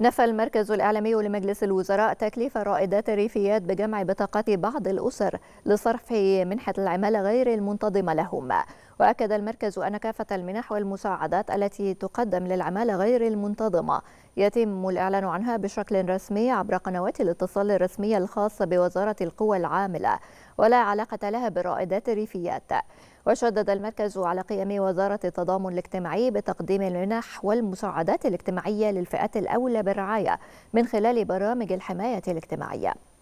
نفى المركز الإعلامي لمجلس الوزراء تكليف رائدات الريفيات بجمع بطاقات بعض الأسر لصرف منحة العمالة غير المنتظمة لهم وأكد المركز أن كافة المنح والمساعدات التي تقدم للعمالة غير المنتظمة يتم الإعلان عنها بشكل رسمي عبر قنوات الاتصال الرسمية الخاصة بوزارة القوى العاملة ولا علاقة لها بالرائدات الريفيات وشدد المركز على قيام وزارة التضامن الاجتماعي بتقديم المنح والمساعدات الاجتماعية للفئات الأولى بالرعاية من خلال برامج الحماية الاجتماعية